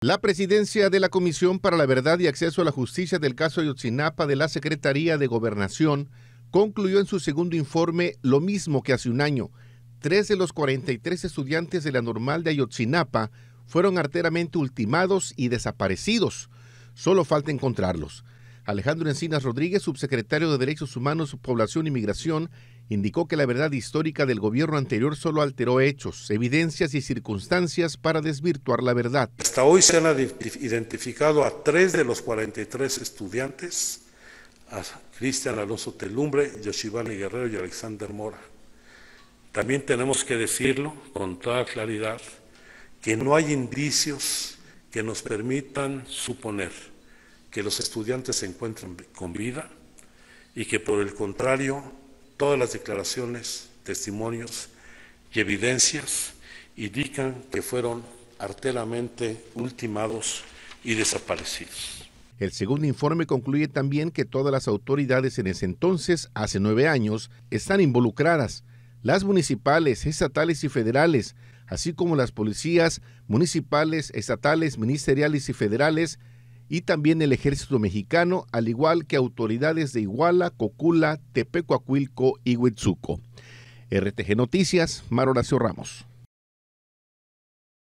La presidencia de la Comisión para la Verdad y Acceso a la Justicia del caso Ayotzinapa de la Secretaría de Gobernación concluyó en su segundo informe lo mismo que hace un año. Tres de los 43 estudiantes de la normal de Ayotzinapa fueron arteramente ultimados y desaparecidos. Solo falta encontrarlos. Alejandro Encinas Rodríguez, subsecretario de Derechos Humanos, Población y Migración, indicó que la verdad histórica del gobierno anterior solo alteró hechos, evidencias y circunstancias para desvirtuar la verdad. Hasta hoy se han identificado a tres de los 43 estudiantes, a Cristian Alonso Telumbre, Yoshivani Guerrero y Alexander Mora. También tenemos que decirlo con toda claridad, que no hay indicios que nos permitan suponer que los estudiantes se encuentran con vida y que por el contrario todas las declaraciones, testimonios y evidencias indican que fueron artelamente ultimados y desaparecidos. El segundo informe concluye también que todas las autoridades en ese entonces, hace nueve años, están involucradas, las municipales, estatales y federales, así como las policías municipales, estatales, ministeriales y federales, y también el ejército mexicano, al igual que autoridades de Iguala, Cocula, Tepecuacuilco y Huitzuco. RTG Noticias, Mar Horacio Ramos.